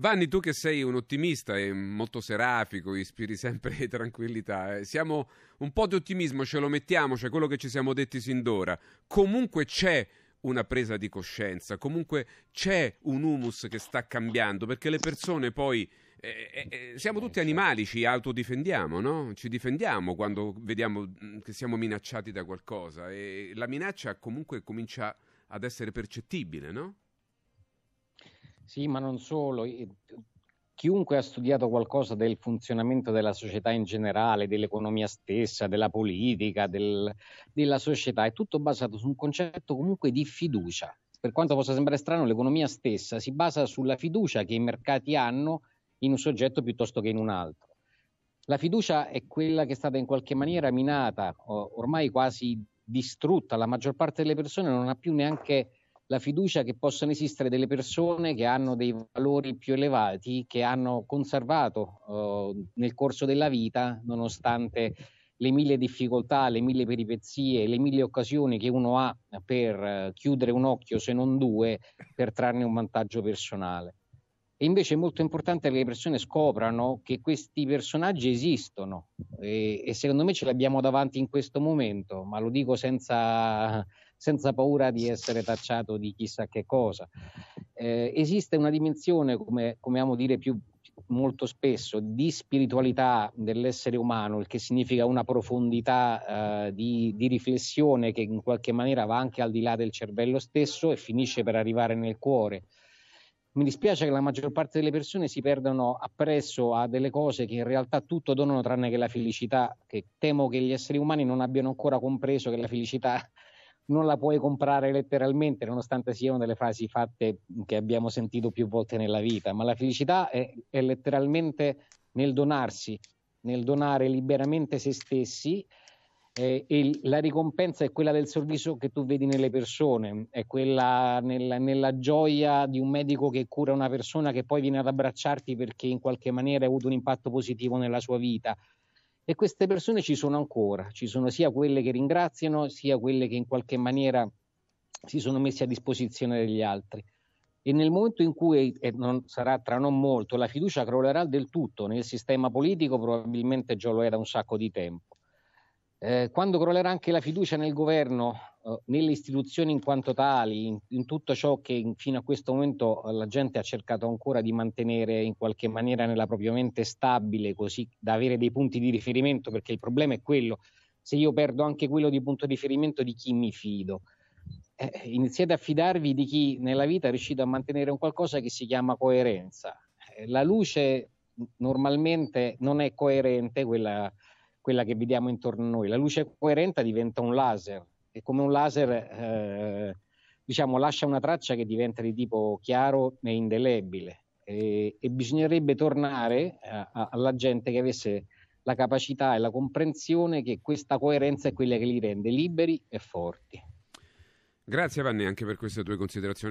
Vanni, tu che sei un ottimista e molto serafico, ispiri sempre tranquillità, eh, siamo un po' di ottimismo, ce lo mettiamo, cioè quello che ci siamo detti sin d'ora. Comunque c'è una presa di coscienza, comunque c'è un humus che sta cambiando, perché le persone poi... Eh, eh, eh siamo tutti eh, certo. animali, ci autodifendiamo, no? Ci difendiamo quando vediamo mm, che siamo minacciati da qualcosa e la minaccia comunque comincia ad essere percettibile, no? Sì, ma non solo. Chiunque ha studiato qualcosa del funzionamento della società in generale, dell'economia stessa, della politica, del, della società, è tutto basato su un concetto comunque di fiducia. Per quanto possa sembrare strano, l'economia stessa si basa sulla fiducia che i mercati hanno in un soggetto piuttosto che in un altro. La fiducia è quella che è stata in qualche maniera minata, ormai quasi distrutta. La maggior parte delle persone non ha più neanche la fiducia che possano esistere delle persone che hanno dei valori più elevati, che hanno conservato eh, nel corso della vita, nonostante le mille difficoltà, le mille peripezie, le mille occasioni che uno ha per eh, chiudere un occhio, se non due, per trarne un vantaggio personale. E invece è molto importante che le persone scoprano che questi personaggi esistono e, e secondo me ce li abbiamo davanti in questo momento, ma lo dico senza senza paura di essere tacciato di chissà che cosa. Eh, esiste una dimensione, come, come amo dire più, molto spesso di spiritualità dell'essere umano, il che significa una profondità eh, di, di, riflessione che in qualche maniera va anche al di là del cervello stesso e finisce per arrivare nel cuore. Mi dispiace che la maggior parte delle persone si perdano appresso a delle cose che in realtà tutto donano tranne che la felicità, che temo che gli esseri umani non abbiano ancora compreso che la felicità non la puoi comprare letteralmente, nonostante siano delle frasi fatte che abbiamo sentito più volte nella vita, ma la felicità è, è letteralmente nel donarsi, nel donare liberamente se stessi eh, e la ricompensa è quella del sorriso che tu vedi nelle persone, è quella nel, nella gioia di un medico che cura una persona che poi viene ad abbracciarti perché in qualche maniera ha avuto un impatto positivo nella sua vita. E queste persone ci sono ancora, ci sono sia quelle che ringraziano, sia quelle che in qualche maniera si sono messe a disposizione degli altri. E nel momento in cui, e non sarà tra non molto, la fiducia crollerà del tutto nel sistema politico, probabilmente già lo è da un sacco di tempo. Eh, quando crollerà anche la fiducia nel governo, eh, nelle istituzioni in quanto tali, in, in, tutto ciò che fino a questo momento la gente ha cercato ancora di mantenere in qualche maniera nella propria mente stabile, così da avere dei punti di riferimento, perché il problema è quello, se io perdo anche quello di punto di riferimento di chi mi fido. Eh, eh iniziate a fidarvi di chi nella vita è riuscito a mantenere un qualcosa che si chiama coerenza. Eh, la luce normalmente non è coerente quella, quella che vediamo intorno a noi, la luce coerente diventa un laser e come un laser eh, diciamo, lascia una traccia che diventa di tipo chiaro e indelebile e, e bisognerebbe tornare a, eh, a, alla gente che avesse la capacità e la comprensione che questa coerenza è quella che li rende liberi e forti. Grazie Vanni anche per queste tue considerazioni.